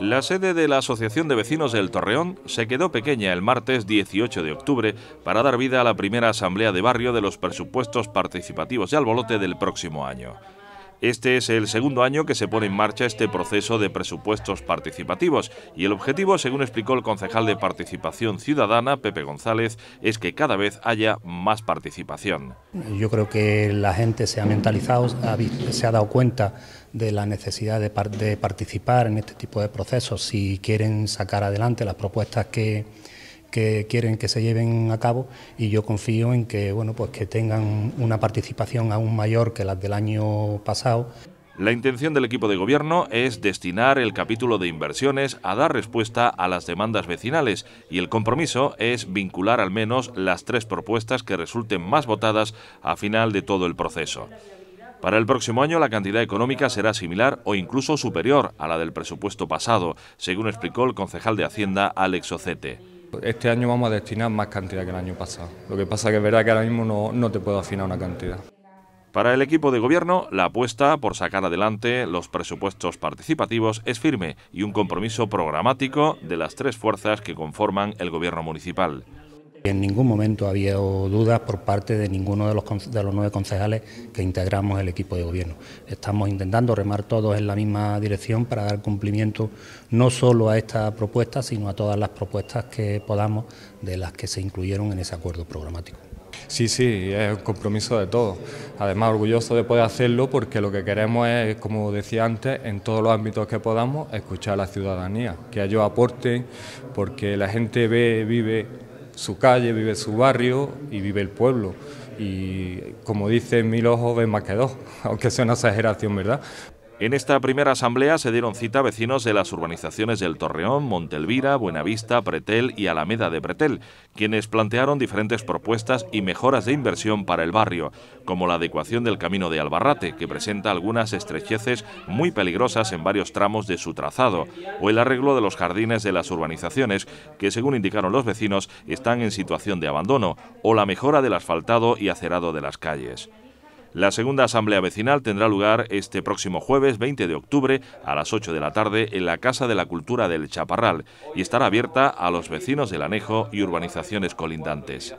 La sede de la Asociación de Vecinos del Torreón se quedó pequeña el martes 18 de octubre para dar vida a la primera asamblea de barrio de los presupuestos participativos de Albolote del próximo año. Este es el segundo año que se pone en marcha este proceso de presupuestos participativos y el objetivo, según explicó el concejal de Participación Ciudadana, Pepe González, es que cada vez haya más participación. Yo creo que la gente se ha mentalizado, se ha dado cuenta de la necesidad de, participar en este tipo de procesos si quieren sacar adelante las propuestas que que quieren que se lleven a cabo y yo confío en que, bueno, pues que tengan una participación aún mayor que la del año pasado. La intención del equipo de gobierno es destinar el capítulo de inversiones a dar respuesta a las demandas vecinales y el compromiso es vincular al menos las tres propuestas que resulten más votadas a final de todo el proceso. Para el próximo año la cantidad económica será similar o incluso superior a la del presupuesto pasado, según explicó el concejal de Hacienda Alex Ocete. Este año vamos a destinar más cantidad que el año pasado. Lo que pasa que es verdad que ahora mismo no, no te puedo afinar una cantidad. Para el equipo de gobierno, la apuesta por sacar adelante los presupuestos participativos es firme y un compromiso programático de las tres fuerzas que conforman el gobierno municipal. En ningún momento había dudas por parte de ninguno de los, nueve concejales que integramos el equipo de gobierno. Estamos intentando remar todos en la misma dirección para dar cumplimiento no solo a esta propuesta, sino a todas las propuestas que podamos de las que se incluyeron en ese acuerdo programático. Sí, sí, es un compromiso de todos. Además, orgulloso de poder hacerlo porque lo que queremos es, como decía antes, en todos los ámbitos que podamos, escuchar a la ciudadanía, que ellos aporten, porque la gente ve, vive su calle, vive su barrio y vive el pueblo. Y como dice mil ojos ven más que dos, aunque sea una exageración, ¿verdad? En esta primera asamblea se dieron cita vecinos de las urbanizaciones del Torreón, Montelvira, Buenavista, Pretel y Alameda de Pretel, quienes plantearon diferentes propuestas y mejoras de inversión para el barrio, como la adecuación del camino de Albarrate, que presenta algunas estrecheces muy peligrosas en varios tramos de su trazado, o el arreglo de los jardines de las urbanizaciones, que según indicaron los vecinos están en situación de abandono, o la mejora del asfaltado y acerado de las calles. La segunda asamblea vecinal tendrá lugar este próximo jueves 20 de octubre a las 8 de la tarde en la Casa de la Cultura del Chaparral y estará abierta a los vecinos del anejo y urbanizaciones colindantes.